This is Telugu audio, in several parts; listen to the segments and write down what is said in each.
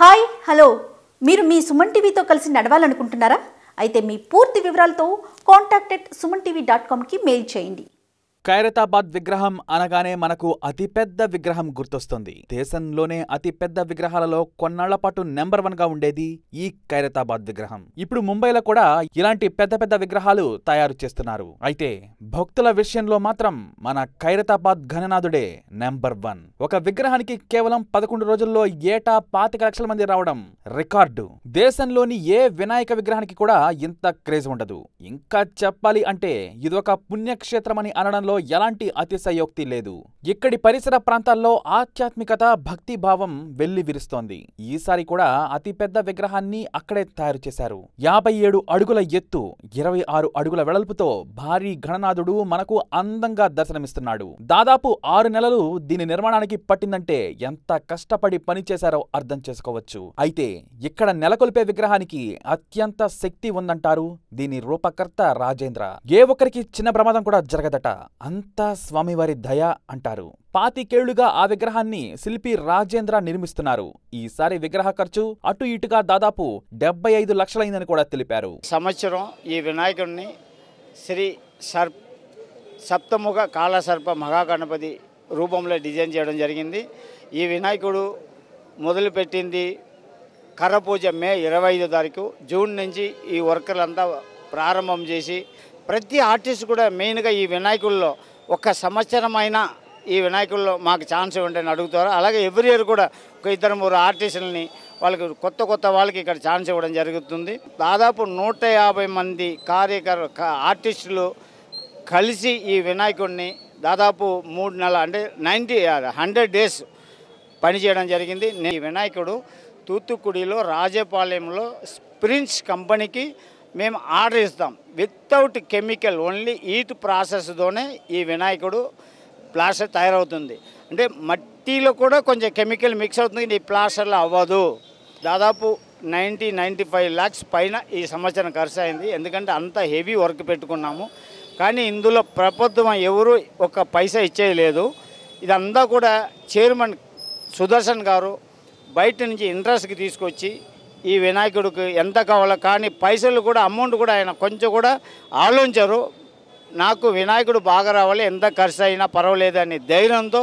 హాయ్ హలో మీరు మీ సుమన్ టీవీతో కలిసి నడవాలనుకుంటున్నారా అయితే మీ పూర్తి వివరాలతో contact at Suman TV dot కామ్కి మెయిల్ చేయండి ఖైరతాబాద్ విగ్రహం అనగానే మనకు అతిపెద్ద విగ్రహం గుర్తొస్తుంది దేశంలోనే అతిపెద్ద విగ్రహాలలో కొన్నాళ్ల పాటు నెంబర్ వన్ గా ఉండేది ఈ ఖైరతాబాద్ విగ్రహం ఇప్పుడు ముంబైలో కూడా ఇలాంటి పెద్ద పెద్ద విగ్రహాలు తయారు చేస్తున్నారు అయితే భక్తుల విషయంలో మాత్రం మన ఖైరతాబాద్ ఘననాథుడే నెంబర్ వన్ ఒక విగ్రహానికి కేవలం పదకొండు రోజుల్లో ఏటా పాతిక లక్షల మంది రావడం రికార్డు దేశంలోని ఏ వినాయక విగ్రహానికి కూడా ఇంత క్రేజ్ ఉండదు ఇంకా చెప్పాలి అంటే ఇది పుణ్యక్షేత్రం పుణ్యక్షేత్రమని అనడంలో ఎలాంటి అతిశయోక్తి లేదు ఇక్కడి పరిసర ప్రాంతాల్లో ఆధ్యాత్మికత భక్తి భావం వెల్లి విరుస్తోంది ఈసారి కూడా అతిపెద్ద విగ్రహాన్ని అక్కడే తయారు చేశారు యాభై ఏడు అడుగుల ఎత్తు ఇరవై ఆరు అడుగుల వెడల్పుతో భారీ గణనాథుడు మనకు అందంగా దర్శనమిస్తున్నాడు దాదాపు ఆరు నెలలు దీని నిర్మాణానికి పట్టిందంటే ఎంత కష్టపడి పనిచేశారో అర్థం చేసుకోవచ్చు అయితే ఇక్కడ నెలకొల్పే విగ్రహానికి అత్యంత శక్తి ఉందంటారు దీని రూపకర్త రాజేంద్ర ఏ ఒక్కరికి చిన్న ప్రమాదం కూడా జరగదట అంతా స్వామివారి దయ అంటారు పాతికేళ్లుగా ఆ విగ్రహాన్ని శిల్పి రాజేంద్ర నిర్మిస్తున్నారు ఈసారి విగ్రహ ఖర్చు అటు ఇటుగా దాదాపు డెబ్బై ఐదు లక్షలైందని కూడా తెలిపారు సంవత్సరం ఈ వినాయకుడిని శ్రీ సర్ సప్తముఖ కాళసర్ప మహాగణపతి రూపంలో డిజైన్ చేయడం జరిగింది ఈ వినాయకుడు మొదలుపెట్టింది కర్రపూజ మే ఇరవై ఐదో తారీఖు జూన్ నుంచి ఈ వర్కర్లంతా ప్రారంభం చేసి ప్రతి ఆర్టిస్ట్ కూడా మెయిన్గా ఈ వినాయకుల్లో ఒక సంవత్సరమైన ఈ వినాయకుల్లో మాకు ఛాన్స్ ఇవ్వండి అడుగుతారు అలాగే ఎవ్రీ ఇయర్ కూడా ఒక ఇద్దరు మూడు ఆర్టిస్టులని వాళ్ళకి కొత్త కొత్త వాళ్ళకి ఇక్కడ ఛాన్స్ ఇవ్వడం జరుగుతుంది దాదాపు నూట మంది కార్యకర్ ఆర్టిస్టులు కలిసి ఈ వినాయకుడిని దాదాపు మూడు నెలల అంటే నైంటీ హండ్రెడ్ డేస్ పనిచేయడం జరిగింది నీ వినాయకుడు తూత్తుకుడిలో రాజపాలెంలో స్ప్రిన్స్ కంపెనీకి మేము ఆర్డర్ ఇస్తాం వితౌట్ కెమికల్ ఓన్లీ ఈట్ ప్రాసెస్తోనే ఈ వినాయకుడు ప్లాస్టర్ తయారవుతుంది అంటే మట్టిలో కూడా కొంచెం కెమికల్ మిక్స్ అవుతుంది ఈ ప్లాస్టర్లో అవ్వదు దాదాపు నైంటీ నైంటీ ఫైవ్ ల్యాక్స్ పైన ఈ సంవత్సరం ఖర్చు అయింది ఎందుకంటే అంత హెవీ వర్క్ పెట్టుకున్నాము కానీ ఇందులో ప్రభుత్వం ఎవరు ఒక పైసా ఇచ్చేయలేదు ఇదంతా కూడా చైర్మన్ సుదర్శన్ గారు బయట నుంచి ఇంట్రెస్ట్కి తీసుకొచ్చి ఈ వినాయకుడికి ఎంత కావాలో కానీ పైసలు కూడా అమౌంట్ కూడా ఆయన కొంచెం కూడా ఆలోచించరు నాకు వినాయకుడు బాగా రావాలి ఎంత ఖర్చు అయినా అని ధైర్యంతో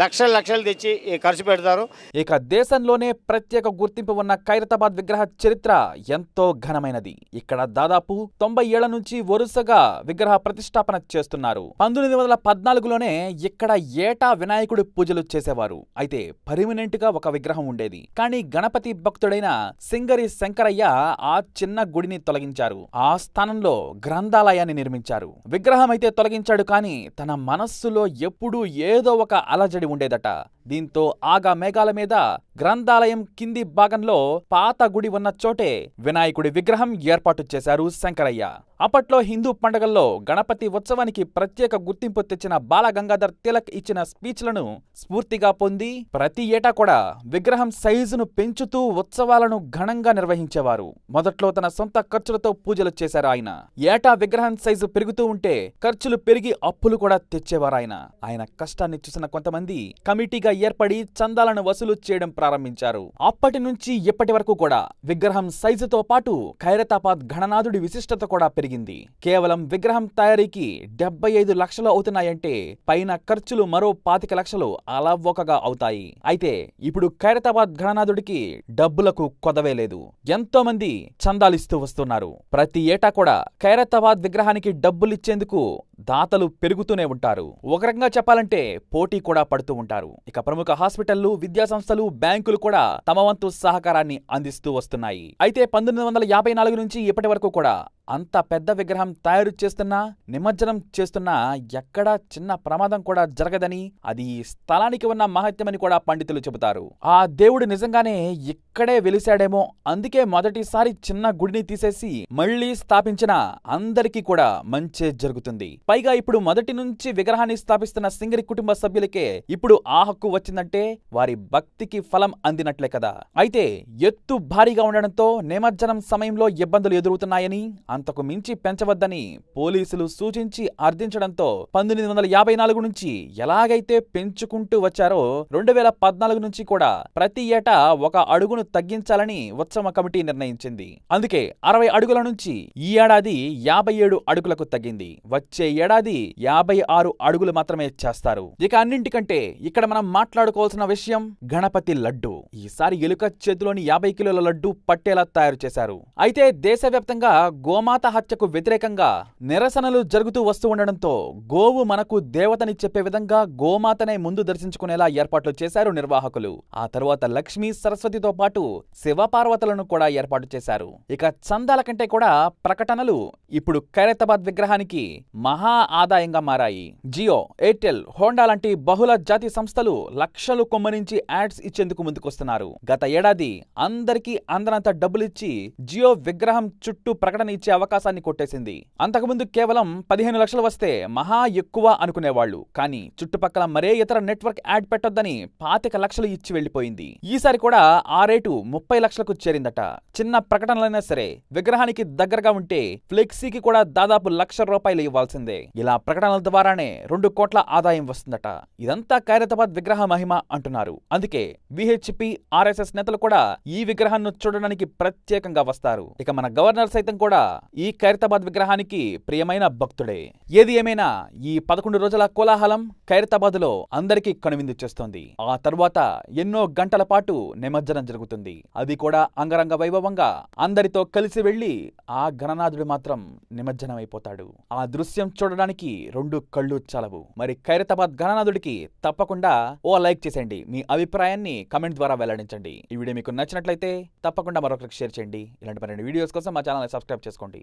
లక్షలు లక్షలు తెచ్చి ఖర్చు పెడతారు ఇక దేశంలోనే ప్రత్యేక గుర్తింపు ఉన్న ఖైరతాబాద్ విగ్రహ చరిత్ర ఎంతో ఘనమైనది ఇక్కడ దాదాపు తొంభై ఏళ్ల నుంచి వరుసగా విగ్రహ ప్రతిష్టాపన చేస్తున్నారు పంతొమ్మిది వందల పద్నాలుగులోనే ఇక్కడ ఏటా వినాయకుడి పూజలు చేసేవారు అయితే పర్మినెంట్ గా ఒక విగ్రహం ఉండేది కానీ గణపతి భక్తుడైన సింగరి శంకరయ్య ఆ చిన్న గుడిని తొలగించారు ఆ స్థానంలో గ్రంథాలయాన్ని నిర్మించారు విగ్రహం అయితే తొలగించాడు కానీ తన మనస్సులో ఎప్పుడూ ఏదో ఒక అలజడి ఉండేదట దీంతో ఆగా మేఘాల మీద గ్రంథాలయం కింది భాగంలో పాత గుడి ఉన్న చోటే వినాయకుడి విగ్రహం ఏర్పాటు చేశారు శంకరయ్య అప్పట్లో హిందూ పండుగల్లో గణపతి ఉత్సవానికి ప్రత్యేక గుర్తింపు తెచ్చిన బాలగంగాధర్ తిలక్ ఇచ్చిన స్పీచ్లను స్ఫూర్తిగా పొంది ప్రతి ఏటా కూడా విగ్రహం సైజును పెంచుతూ ఉత్సవాలను ఘనంగా నిర్వహించేవారు మొదట్లో తన సొంత ఖర్చులతో పూజలు చేశారు ఆయన ఏటా విగ్రహం సైజు పెరుగుతూ ఉంటే ఖర్చులు పెరిగి అప్పులు కూడా తెచ్చేవారు ఆయన ఆయన కష్టాన్ని చూసిన కొంతమంది కమిటీగా ఏర్పడి చందాలను వసూలు చేయడం ప్రారంభించారు అప్పటి నుంచి ఇప్పటి వరకు కూడా విగ్రహం సైజుతో పాటు ఖైరతాపాద్ ఘననాథుడి విశిష్టత కూడా పెరిగింది కేవలం విగ్రహం తయారీకి డెబ్బై ఐదు లక్షలు అవుతున్నాయంటే పైన ఖర్చులు మరో పాతిక లక్షలు అలావోకగా అవుతాయి అయితే ఇప్పుడు ఖైరతాబాద్ ఘననాథుడికి డబ్బులకు కొదవే లేదు ఎంతో మంది చందాలిస్తూ వస్తున్నారు ప్రతి ఏటా కూడా ఖైరతాబాద్ విగ్రహానికి డబ్బులిచ్చేందుకు దాతలు పెరుగుతూనే ఉంటారు ఒక రకంగా చెప్పాలంటే పోటీ కూడా పడుతూ ఉంటారు ఇక ప్రముఖ హాస్పిటళ్లు విద్యా సంస్థలు బ్యాంకులు కూడా తమ వంతు సహకారాన్ని అందిస్తూ వస్తున్నాయి అయితే పంతొమ్మిది వందల యాభై నాలుగు నుంచి ఇప్పటి వరకు కూడా అంత పెద్ద విగ్రహం తయారు చేస్తున్నా నిమజ్జనం చేస్తున్నా ఎక్కడా చిన్న ప్రమాదం కూడా జరగదని అది స్థలానికి ఉన్న మహత్యమని కూడా పండితులు చెబుతారు ఆ దేవుడు నిజంగానే ఇక్కడే వెలిశాడేమో అందుకే మొదటిసారి చిన్న గుడిని తీసేసి మళ్లీ స్థాపించిన అందరికీ కూడా మంచే జరుగుతుంది పైగా ఇప్పుడు మొదటి నుంచి విగ్రహాన్ని స్థాపిస్తున్న సింగరి కుటుంబ సభ్యులకే ఇప్పుడు ఆ హక్కు వచ్చిందంటే వారి భక్తికి ఫలం అందినట్లే కదా అయితే ఎత్తు భారీగా ఉండడంతో నిమజ్జనం సమయంలో ఇబ్బందులు ఎదురవుతున్నాయని అంతకు మించి పెంచవద్దని పోలీసులు సూచించి అర్థించడంతో పంతొమ్మిది వందల యాభై నాలుగు నుంచి ఎలాగైతే పెంచుకుంటూ వచ్చారో రెండు వేల పద్నాలుగు నుంచి కూడా ప్రతి ఏటా ఒక అడుగును తగ్గించాలని ఉత్సవ కమిటీ నిర్ణయించింది అందుకే అరవై అడుగుల నుంచి ఈ ఏడాది యాభై ఏడు అడుగులకు తగ్గింది వచ్చే ఏడాది యాభై ఆరు అడుగులు మాత్రమే చేస్తారు ఇక అన్నింటికంటే ఇక్కడ మనం మాట్లాడుకోవాల్సిన విషయం గణపతి లడ్డు ఈసారి ఎలుక చేతిలోని యాభై కిలోల లడ్డు పట్టేలా తయారు చేశారు అయితే దేశవ్యాప్తంగా గోమాత హత్యకు వ్యతిరేకంగా నిరసనలు జరుగుతూ వస్తూ ఉండడంతో గోవు మనకు దేవతని చెప్పే విధంగా గోమాతనే ముందు దర్శించుకునేలా ఏర్పాట్లు చేశారు నిర్వాహకులు ఆ తరువాత లక్ష్మీ సరస్వతితో పాటు శివపార్వతులను కూడా ఏర్పాటు చేశారు ఇక చందాల కంటే కూడా ప్రకటనలు ఇప్పుడు ఖైరతాబాద్ విగ్రహానికి మహా మహా ఆదాయంగా మారాయి జియో ఎయిర్టెల్ హోండా లాంటి బహుళ జాతి సంస్థలు లక్షలు కొమ్మనించి యాడ్స్ ఇచ్చేందుకు ముందుకొస్తున్నారు గత ఏడాది అందరికీ అందనంత డబ్బులిచ్చి జియో విగ్రహం చుట్టూ ప్రకటన ఇచ్చే అవకాశాన్ని కొట్టేసింది అంతకుముందు కేవలం పదిహేను లక్షలు వస్తే మహా ఎక్కువ అనుకునేవాళ్లు కానీ చుట్టుపక్కల మరే ఇతర నెట్వర్క్ యాడ్ పెట్టొద్దని పాతిక లక్షలు ఇచ్చి వెళ్లిపోయింది ఈసారి కూడా ఆ రేటు ముప్పై లక్షలకు చేరిందట చిన్న ప్రకటనలైనా సరే విగ్రహానికి దగ్గరగా ఉంటే ఫ్లెక్సీకి కూడా దాదాపు లక్ష రూపాయలు ఇవ్వాల్సిందే ఇలా ప్రకటనల ద్వారానే రెండు కోట్ల ఆదాయం వస్తుందట ఇదంతా ఖైరతాబాద్ విగ్రహ మహిమ అంటున్నారు అందుకే విహెచ్పి ఆర్ఎస్ఎస్ నేతలు కూడా ఈ విగ్రహాన్ని చూడడానికి ప్రత్యేకంగా వస్తారు ఇక మన గవర్నర్ సైతం కూడా ఈ ఖైరతాబాద్ విగ్రహానికి ప్రియమైన భక్తుడే ఏది ఏమైనా ఈ పదకొండు రోజుల కోలాహలం ఖైరతాబాద్ లో అందరికీ కనువిందు చేస్తోంది ఆ తరువాత ఎన్నో గంటల పాటు నిమజ్జనం జరుగుతుంది అది కూడా అంగరంగ వైభవంగా అందరితో కలిసి వెళ్లి ఆ గణనాథుడు మాత్రం నిమజ్జనం అయిపోతాడు ఆ దృశ్యం చూడడానికి రెండు కళ్ళు చలవు మరి ఖైరతాబాద్ ఘననాథుడికి తప్పకుండా ఓ లైక్ చేసేయండి మీ అభిప్రాయాన్ని కమెంట్ ద్వారా వెల్లడించండి ఈ వీడియో మీకు నచ్చినట్లయితే తప్పకుండా మరొకరికి షేర్ చేయండి ఇలాంటి మరిన్ని వీడియోస్ కోసం మా ఛానల్ సబ్స్క్రైబ్ చేసుకోండి